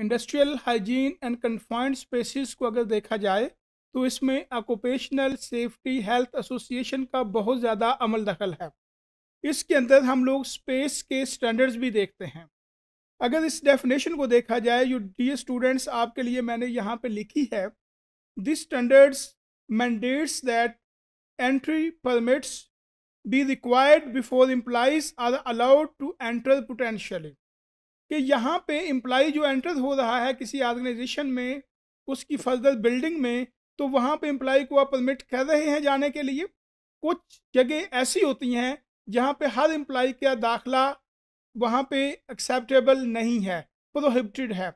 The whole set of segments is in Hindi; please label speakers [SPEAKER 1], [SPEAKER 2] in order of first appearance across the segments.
[SPEAKER 1] Industrial hygiene and confined spaces को अगर देखा जाए तो इसमें ऑक्यूपेशनल सेफ्टी हेल्थ एसोसिएशन का बहुत ज़्यादा अमल दखल है इसके अंदर हम लोग स्पेस के स्टैंडर्ड्स भी देखते हैं अगर इस डेफिनेशन को देखा जाए जो डी स्टूडेंट्स आपके लिए मैंने यहाँ पे लिखी है this standards mandates that entry permits be required before employees are allowed to enter potentially कि यहाँ पे एम्प्लाई जो एंटर हो रहा है किसी ऑर्गेनाइजेशन में उसकी फर्दर बिल्डिंग में तो वहाँ पे एम्प्लाई को आप परमिट कर रहे हैं जाने के लिए कुछ जगह ऐसी होती हैं जहाँ पे हर एम्प्लाई का दाखला वहाँ पे एक्सेप्टेबल नहीं है प्रोहिबिटेड है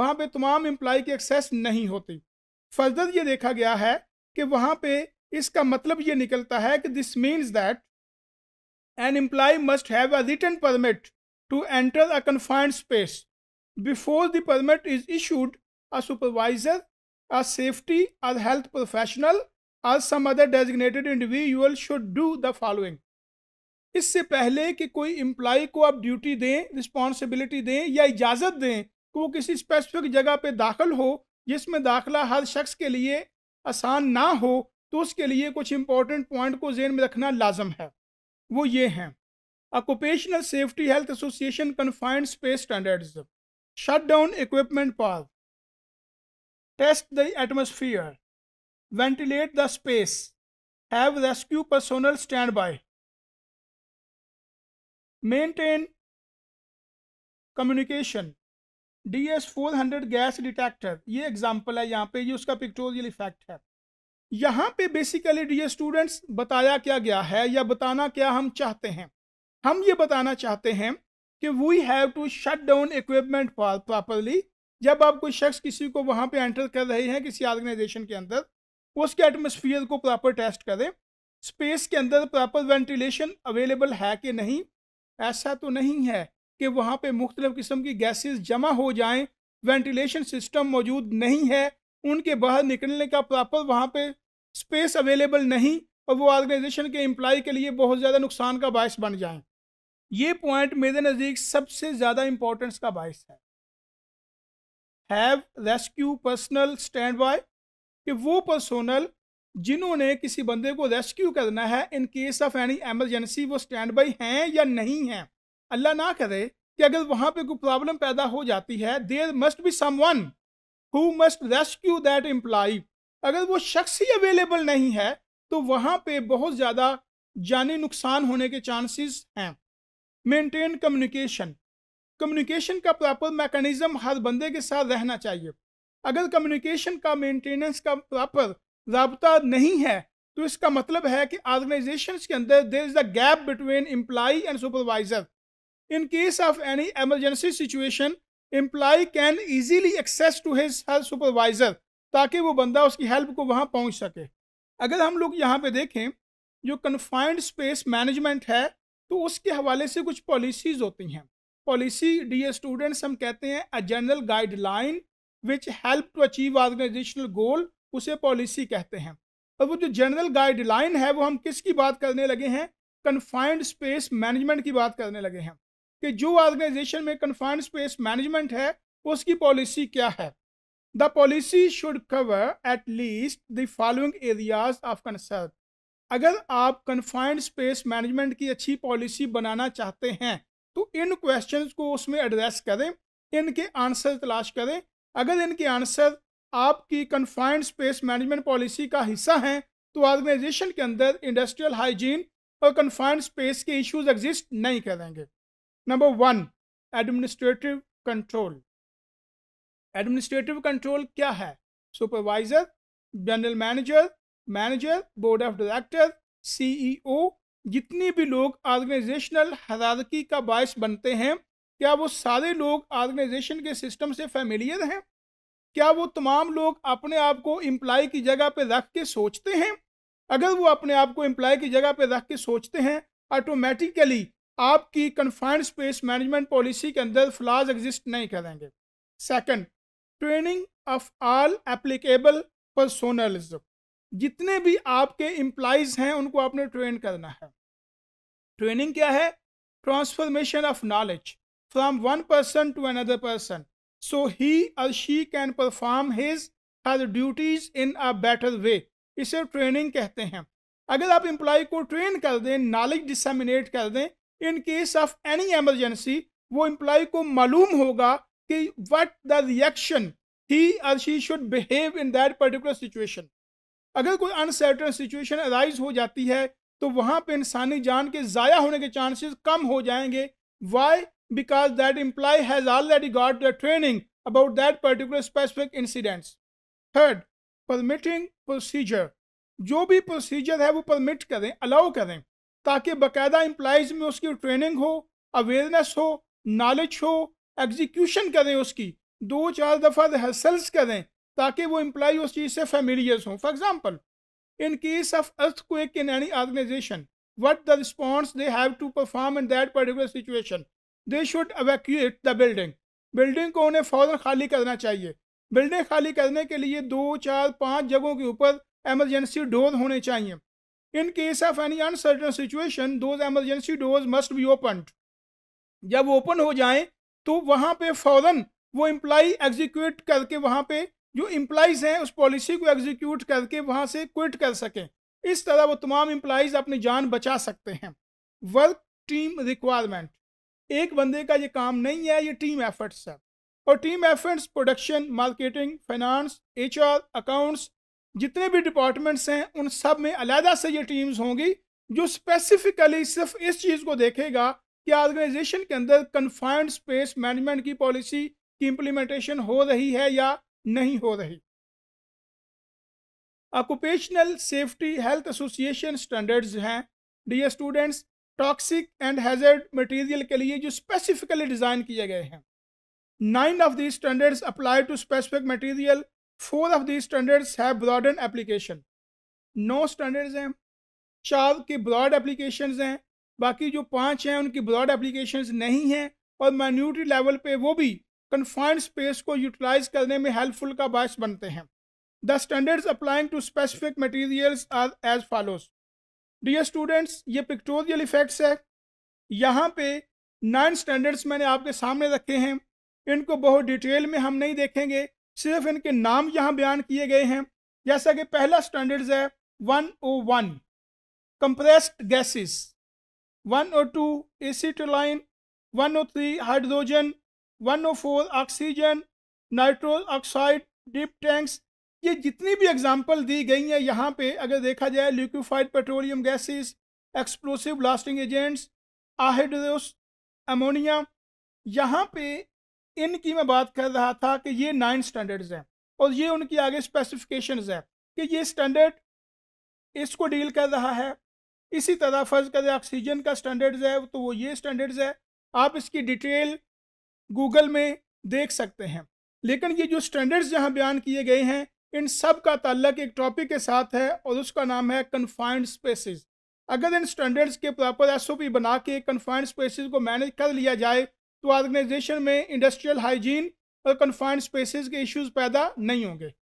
[SPEAKER 1] वहाँ पे तमाम एम्प्लाई की एक्सेस नहीं होती फर्दर ये देखा गया है कि वहाँ पे इसका मतलब ये निकलता है कि this means that an employee must have a written permit to enter a confined space. Before the permit is issued, a supervisor, a safety or health professional or some other designated individual should do the following. इससे पहले कि कोई एम्प्लॉय को आप ड्यूटी दें रिस्पॉन्सिबिलिटी दें या इजाज़त दें कि वो किसी स्पेसिफिक जगह पे दाखिल हो जिसमें दाखिला हर शख्स के लिए आसान ना हो तो उसके लिए कुछ इम्पोर्टेंट पॉइंट को जेन में रखना लाजम है वो ये हैं occupational safety health association confined space standard shut down equipment pause test the atmosphere ventilate the space have rescue personnel stand by maintain communication D S four hundred gas detector ये एग्जाम्पल है यहाँ पे ये उसका पिक्टोरियल इफेक्ट है यहाँ पे बेसिकली डी स्टूडेंट्स बताया क्या गया है या बताना क्या हम चाहते हैं हम ये बताना चाहते हैं कि we have to shut down equipment properly जब आप कोई शख्स किसी को वहाँ पे एंटर कर रहे हैं किसी ऑर्गेनाइजेशन के अंदर उसके एटमोसफियर को प्रॉपर टेस्ट करें स्पेस के अंदर प्रॉपर वेंटिलेशन अवेलेबल है कि नहीं ऐसा तो नहीं है कि वहाँ पे मुख्तलिफ़ किस्म की गैसेस जमा हो जाएं वेंटिलेशन सिस्टम मौजूद नहीं है उनके बाहर निकलने का प्रॉपर वहाँ पे स्पेस अवेलेबल नहीं और वो ऑर्गेनाइजेशन के एम्प्लाई के लिए बहुत ज़्यादा नुकसान का बायस बन जाएं ये पॉइंट मेरे नज़दीक सबसे ज़्यादा इम्पोर्टेंस का बायस है have rescue personnel stand by कि वो पर्सनल जिन्होंने किसी बंदे को रेस्क्यू करना है in case of any emergency वो स्टैंड बाई हैं या नहीं हैं अल्लाह ना करे कि अगर वहाँ पे कोई प्रॉब्लम पैदा हो जाती है there must be one who must rescue that employee अगर वो शख्स ही अवेलेबल नहीं है तो वहाँ पे बहुत ज़्यादा जानी नुकसान होने के चांसेस हैं मेंटेन कम्युनिकेशन कम्युनिकेशन का प्रॉपर मैकेनिज्म हर बंदे के साथ रहना चाहिए अगर कम्युनिकेशन का मेंटेनेंस का प्रॉपर रबता नहीं है तो इसका मतलब है कि ऑर्गेनाइजेशन के अंदर there is the gap between employee and supervisor in case of any emergency situation employee can easily access to his her supervisor ताकि वो बंदा उसकी हेल्प को वहाँ पहुँच सके अगर हम लोग यहाँ पे देखें जो कन्फाइंड स्पेस मैनेजमेंट है तो उसके हवाले से कुछ पॉलिसीज होती हैं पॉलिसी डी स्टूडेंट्स हम कहते हैं a general guideline which help to achieve organisational goal उसे पॉलिसी कहते हैं और वो जो जनरल गाइडलाइन है वो हम किसकी बात करने लगे हैं कन्फाइंड स्पेस मैनेजमेंट की बात करने लगे हैं कि जो ऑर्गेनाइजेशन में कन्फाइंड स्पेस मैनेजमेंट है उसकी पॉलिसी क्या है the policy should cover at least the following areas of concern अगर आप कन्फाइंड स्पेस मैनेजमेंट की अच्छी पॉलिसी बनाना चाहते हैं तो इन क्वेश्चन को उसमें एड्रेस करें इनके आंसर तलाश करें अगर इनके आंसर आपकी कन्फाइंड स्पेस मैनेजमेंट पॉलिसी का हिस्सा हैं तो ऑर्गेनाइजेशन के अंदर इंडस्ट्रियल हाइजीन और कन्फाइंड स्पेस के इश्यूज एग्जिस्ट नहीं करेंगे number one administrative control administrative control क्या है supervisor general manager manager board of director CEO e जितने भी लोग ऑर्गेनाइजेशनल हरारकी का बायस बनते हैं क्या वो सारे लोग ऑर्गेनाइजेशन के सिस्टम से फैमिलियर हैं क्या वो तमाम लोग अपने आप को एम्प्लाई की जगह पर रख के सोचते हैं अगर वो अपने आप को एम्प्लाई की जगह पर रख के सोचते हैं ऑटोमेटिकली आपकी कन्फाइंड स्पेस मैनेजमेंट पॉलिसी के अंदर फ्लाज एग्जिस्ट नहीं करेंगे second training of all applicable personnel जितने भी आपके इंप्लाइज हैं उनको आपने ट्रेन करना है ट्रेनिंग क्या है transformation of knowledge from one person to another person so he or she can perform his her duties in a better way इसे ट्रेनिंग कहते हैं अगर आप इंप्लाई को ट्रेन कर दें नॉलेज डिसमिनेट कर दें in case of any emergency वो एम्प्लॉय को मालूम होगा कि what the reaction he or she should behave in that particular situation अगर कोई अनसर्टन सिचुएशन अराइज हो जाती है तो वहाँ पर इंसानी जान के ज़ाया होने के चांसेस कम हो जाएंगे why because that employee has already got the training about that particular specific incidents third permitting procedure जो भी प्रोसीजर है वो परमिट करें अलाउ करें ताकि बाकायदा एम्प्लॉज में उसकी ट्रेनिंग हो अवेयरनेस हो नॉलेज हो एग्जीक्यूशन करें उसकी दो चार दफ़ा रिहर्सल्स करें ताकि वो एम्प्लॉय उस चीज़ से फेमिलियर्स हों for example in case of earthquake in any organisation what the response they have to perform in that particular situation they should evacuate the building building को उन्हें फ़ौरन खाली करना चाहिए बिल्डिंग खाली करने के लिए दो चार पाँच जगहों के ऊपर एमरजेंसी डोर होने चाहिए in case of any uncertain situation those emergency door must be open जब ओपन हो जाए तो वहाँ पर फ़ौरन वो एम्प्लाई एग्जीक्यूट करके वहाँ पे जो इम्प्लाइज़ हैं उस पॉलिसी को एग्जीक्यूट करके वहाँ से क्विट कर सकें इस तरह वो तमाम इम्प्लाइज अपनी जान बचा सकते हैं वर्क टीम रिक्वायरमेंट एक बंदे का ये काम नहीं है ये टीम एफर्ट्स है और team efforts production marketing finance HR accounts जितने भी डिपार्टमेंट्स हैं उन सब में अलहदा से ये टीम्स होंगी जो स्पेसिफिकली सिर्फ इस चीज़ को देखेगा कि ऑर्गेनाइजेशन के अंदर कन्फाइंड स्पेस मैनेजमेंट की पॉलिसी की इम्प्लीमेंटेशन हो रही है या नहीं हो रही occupational safety health association standards हैं dear students toxic and hazard material के लिए जो स्पेसिफिकली डिज़ाइन किए गए हैं nine of the standards apply to specific material four of the standards have broaden application नौ स्टैंडर्ड्स हैं चार के ब्रॉड एप्लीकेशन हैं बाकी जो पांच हैं उनकी ब्रॉड एप्लीकेशन नहीं हैं और माइन्यूटी लेवल पे वो भी कन्फाइंड स्पेस को यूटिलाइज करने में हेल्पफुल का बायस बनते हैं the standards applying to specific materials are as follows dear students ये पिक्टोरियल इफेक्ट्स है यहाँ पे नाइन स्टैंडर्ड्स मैंने आपके सामने रखे हैं इनको बहुत डिटेल में हम नहीं देखेंगे सिर्फ इनके नाम यहाँ बयान किए गए हैं जैसा कि पहला स्टैंडर्ड्स है one O one compressed gases one O two acetylene one O three hydrogen 104 oxygen nitro oxide dip tanks ये जितनी भी एग्जाम्पल दी गई हैं यहाँ पे अगर देखा जाए liquefied petroleum gases explosive blasting agents anhydrous ammonia यहाँ पे इनकी मैं बात कर रहा था कि ये नाइन स्टैंडर्ड्स हैं और ये उनकी आगे स्पेसिफिकेशन है कि ये स्टैंडर्ड इसको डील कर रहा है इसी तरह फर्ज करें ऑक्सीजन का स्टैंडर्ड्स है तो वो ये स्टैंडर्ड्स है आप इसकी डिटेल गूगल में देख सकते हैं लेकिन ये जो स्टैंडर्ड्स जहाँ बयान किए गए हैं इन सब का ताल्लक एक टॉपिक के साथ है और उसका नाम है कन्फाइंड स्पेसिस अगर इन स्टैंडर्ड्स के प्रॉपर एस बना के कन्फाइंड स्पेसिस को मैनेज कर लिया जाए तो ऑर्गेनाइजेशन में इंडस्ट्रियल हाइजीन और कन्फाइंड स्पेसिस के इश्यूज पैदा नहीं होंगे